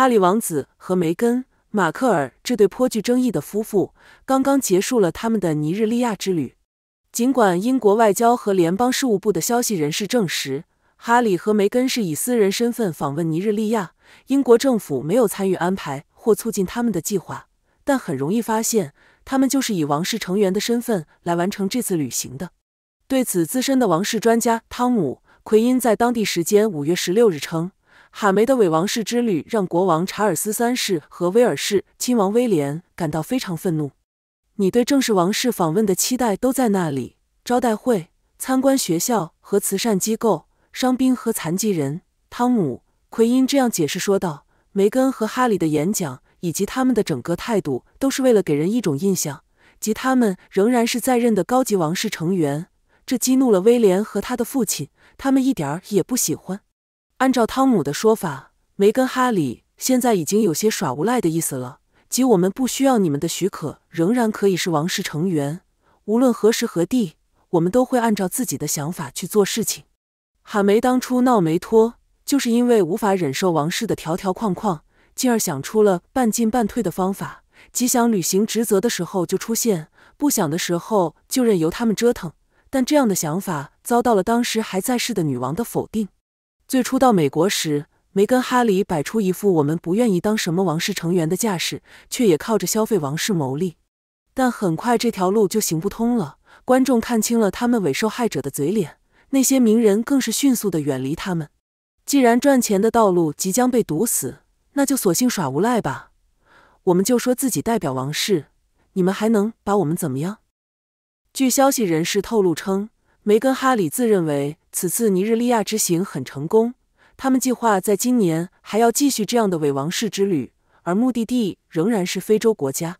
哈里王子和梅根·马克尔这对颇具争议的夫妇刚刚结束了他们的尼日利亚之旅。尽管英国外交和联邦事务部的消息人士证实，哈里和梅根是以私人身份访问尼日利亚，英国政府没有参与安排或促进他们的计划，但很容易发现，他们就是以王室成员的身份来完成这次旅行的。对此，资深的王室专家汤姆·奎因在当地时间五月十六日称。哈梅的伪王室之旅让国王查尔斯三世和威尔士亲王威廉感到非常愤怒。你对正式王室访问的期待都在那里，招待会、参观学校和慈善机构、伤兵和残疾人。汤姆·奎因这样解释说道：“梅根和哈里的演讲以及他们的整个态度，都是为了给人一种印象，即他们仍然是在任的高级王室成员。”这激怒了威廉和他的父亲，他们一点儿也不喜欢。按照汤姆的说法，梅根·哈里现在已经有些耍无赖的意思了，即我们不需要你们的许可，仍然可以是王室成员。无论何时何地，我们都会按照自己的想法去做事情。哈梅当初闹梅托，就是因为无法忍受王室的条条框框，进而想出了半进半退的方法，即想履行职责的时候就出现，不想的时候就任由他们折腾。但这样的想法遭到了当时还在世的女王的否定。最初到美国时，梅根·哈里摆出一副我们不愿意当什么王室成员的架势，却也靠着消费王室谋利。但很快这条路就行不通了，观众看清了他们伪受害者的嘴脸，那些名人更是迅速的远离他们。既然赚钱的道路即将被堵死，那就索性耍无赖吧。我们就说自己代表王室，你们还能把我们怎么样？据消息人士透露称。梅根·哈里自认为此次尼日利亚之行很成功，他们计划在今年还要继续这样的伪王室之旅，而目的地仍然是非洲国家。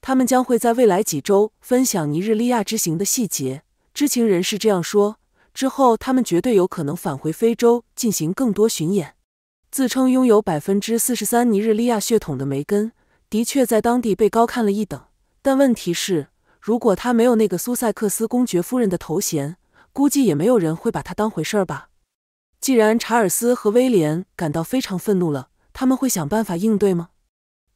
他们将会在未来几周分享尼日利亚之行的细节，知情人士这样说。之后，他们绝对有可能返回非洲进行更多巡演。自称拥有百分之四十三尼日利亚血统的梅根，的确在当地被高看了一等，但问题是。如果他没有那个苏塞克斯公爵夫人的头衔，估计也没有人会把他当回事儿吧。既然查尔斯和威廉感到非常愤怒了，他们会想办法应对吗？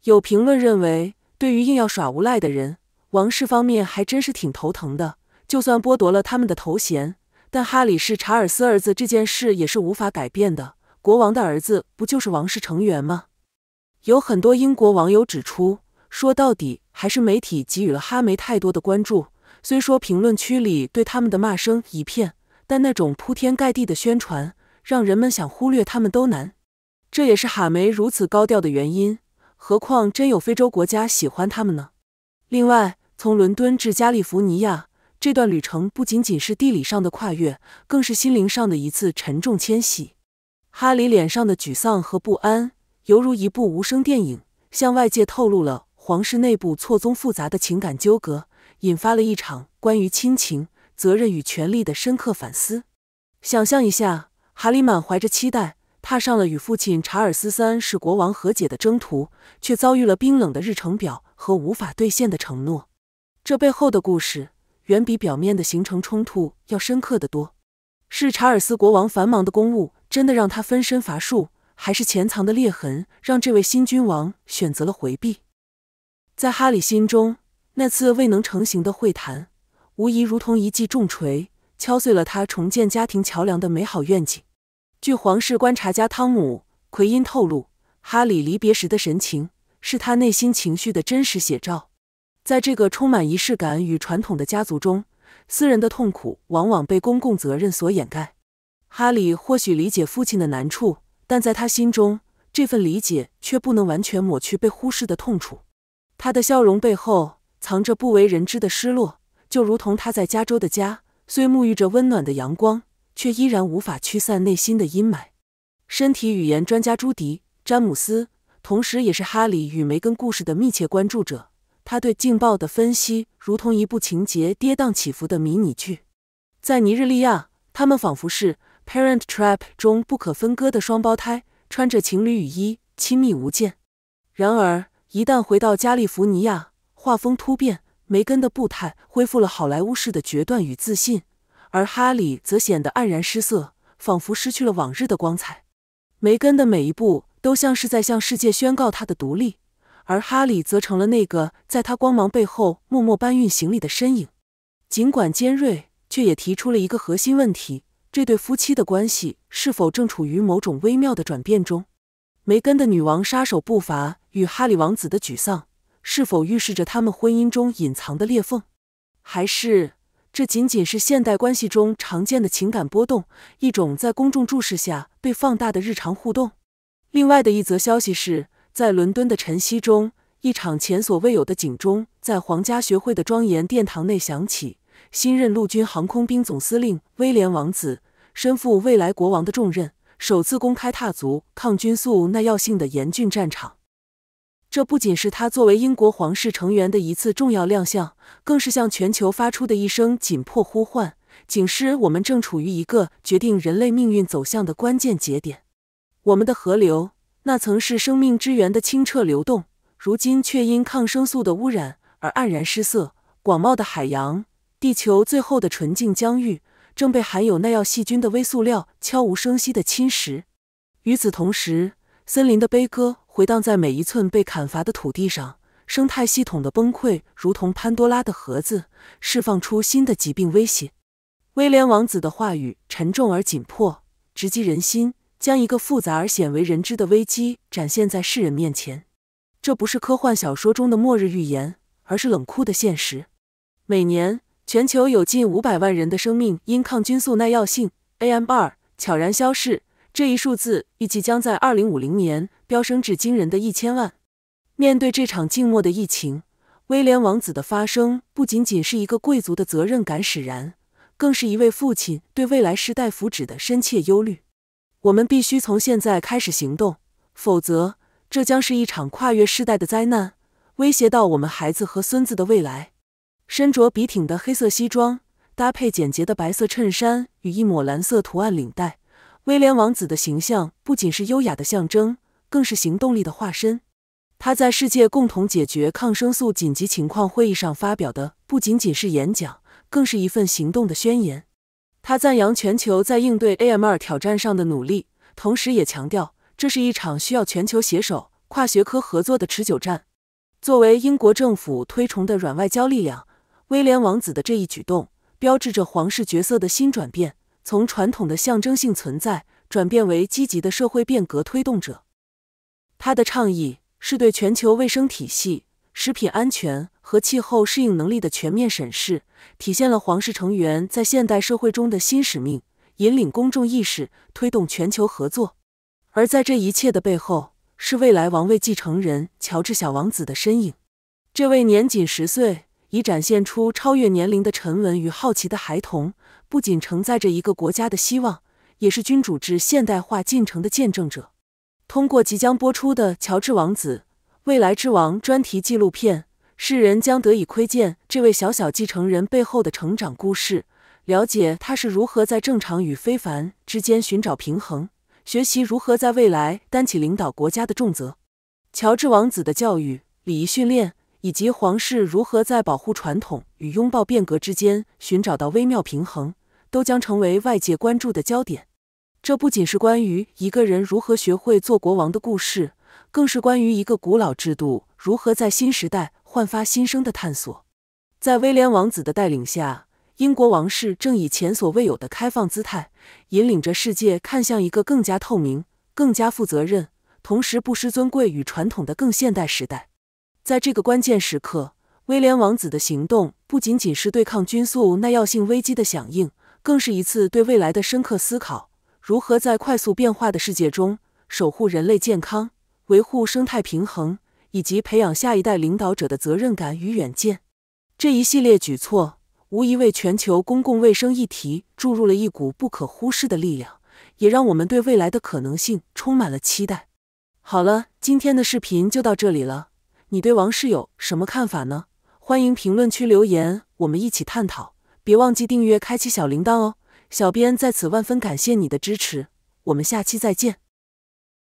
有评论认为，对于硬要耍无赖的人，王室方面还真是挺头疼的。就算剥夺了他们的头衔，但哈里是查尔斯儿子这件事也是无法改变的。国王的儿子不就是王室成员吗？有很多英国网友指出。说到底，还是媒体给予了哈梅太多的关注。虽说评论区里对他们的骂声一片，但那种铺天盖地的宣传，让人们想忽略他们都难。这也是哈梅如此高调的原因。何况真有非洲国家喜欢他们呢？另外，从伦敦至加利福尼亚这段旅程，不仅仅是地理上的跨越，更是心灵上的一次沉重迁徙。哈里脸上的沮丧和不安，犹如一部无声电影，向外界透露了。皇室内部错综复杂的情感纠葛，引发了一场关于亲情、责任与权力的深刻反思。想象一下，哈利满怀着期待，踏上了与父亲查尔斯三世国王和解的征途，却遭遇了冰冷的日程表和无法兑现的承诺。这背后的故事，远比表面的形成冲突要深刻的多。是查尔斯国王繁忙的公务真的让他分身乏术，还是潜藏的裂痕让这位新君王选择了回避？在哈里心中，那次未能成行的会谈，无疑如同一记重锤，敲碎了他重建家庭桥梁的美好愿景。据《皇室观察家》汤姆·奎因透露，哈里离别时的神情，是他内心情绪的真实写照。在这个充满仪式感与传统的家族中，私人的痛苦往往被公共责任所掩盖。哈里或许理解父亲的难处，但在他心中，这份理解却不能完全抹去被忽视的痛楚。他的笑容背后藏着不为人知的失落，就如同他在加州的家，虽沐浴着温暖的阳光，却依然无法驱散内心的阴霾。身体语言专家朱迪·詹姆斯，同时也是哈里与梅根故事的密切关注者，他对劲爆的分析如同一部情节跌宕起伏的迷你剧。在尼日利亚，他们仿佛是《Parent Trap》中不可分割的双胞胎，穿着情侣雨衣，亲密无间。然而，一旦回到加利福尼亚，画风突变，梅根的步态恢复了好莱坞式的决断与自信，而哈里则显得黯然失色，仿佛失去了往日的光彩。梅根的每一步都像是在向世界宣告她的独立，而哈里则成了那个在他光芒背后默默搬运行李的身影。尽管尖锐，却也提出了一个核心问题：这对夫妻的关系是否正处于某种微妙的转变中？梅根的女王杀手步伐。与哈里王子的沮丧，是否预示着他们婚姻中隐藏的裂缝？还是这仅仅是现代关系中常见的情感波动，一种在公众注视下被放大的日常互动？另外的一则消息是，在伦敦的晨曦中，一场前所未有的警钟在皇家学会的庄严殿堂内响起。新任陆军航空兵总司令威廉王子，身负未来国王的重任，首次公开踏足抗菌素耐药性的严峻战场。这不仅是他作为英国皇室成员的一次重要亮相，更是向全球发出的一声紧迫呼唤。警示：我们正处于一个决定人类命运走向的关键节点。我们的河流，那曾是生命之源的清澈流动，如今却因抗生素的污染而黯然失色；广袤的海洋，地球最后的纯净疆域，正被含有耐药细菌的微塑料悄无声息的侵蚀。与此同时，森林的悲歌。回荡在每一寸被砍伐的土地上，生态系统的崩溃如同潘多拉的盒子，释放出新的疾病威胁。威廉王子的话语沉重而紧迫，直击人心，将一个复杂而鲜为人知的危机展现在世人面前。这不是科幻小说中的末日预言，而是冷酷的现实。每年，全球有近五百万人的生命因抗菌素耐药性 a m 2悄然消逝。这一数字预计将，在二零五零年。飙升至惊人的一千万。面对这场静默的疫情，威廉王子的发声不仅仅是一个贵族的责任感使然，更是一位父亲对未来世代福祉的深切忧虑。我们必须从现在开始行动，否则这将是一场跨越世代的灾难，威胁到我们孩子和孙子的未来。身着笔挺的黑色西装，搭配简洁的白色衬衫与一抹蓝色图案领带，威廉王子的形象不仅是优雅的象征。更是行动力的化身。他在世界共同解决抗生素紧急情况会议上发表的不仅仅是演讲，更是一份行动的宣言。他赞扬全球在应对 AMR 挑战上的努力，同时也强调这是一场需要全球携手、跨学科合作的持久战。作为英国政府推崇的软外交力量，威廉王子的这一举动标志着皇室角色的新转变，从传统的象征性存在转变为积极的社会变革推动者。他的倡议是对全球卫生体系、食品安全和气候适应能力的全面审视，体现了皇室成员在现代社会中的新使命，引领公众意识，推动全球合作。而在这一切的背后，是未来王位继承人乔治小王子的身影。这位年仅十岁、已展现出超越年龄的沉稳与好奇的孩童，不仅承载着一个国家的希望，也是君主制现代化进程的见证者。通过即将播出的《乔治王子：未来之王》专题纪录片，世人将得以窥见这位小小继承人背后的成长故事，了解他是如何在正常与非凡之间寻找平衡，学习如何在未来担起领导国家的重责。乔治王子的教育、礼仪训练，以及皇室如何在保护传统与拥抱变革之间寻找到微妙平衡，都将成为外界关注的焦点。这不仅是关于一个人如何学会做国王的故事，更是关于一个古老制度如何在新时代焕发新生的探索。在威廉王子的带领下，英国王室正以前所未有的开放姿态，引领着世界看向一个更加透明、更加负责任，同时不失尊贵与传统的更现代时代。在这个关键时刻，威廉王子的行动不仅仅是对抗菌素耐药性危机的响应，更是一次对未来的深刻思考。如何在快速变化的世界中守护人类健康、维护生态平衡以及培养下一代领导者的责任感与远见？这一系列举措无疑为全球公共卫生议题注入了一股不可忽视的力量，也让我们对未来的可能性充满了期待。好了，今天的视频就到这里了。你对王室有什么看法呢？欢迎评论区留言，我们一起探讨。别忘记订阅、开启小铃铛哦！小编在此万分感谢你的支持，我们下期再见。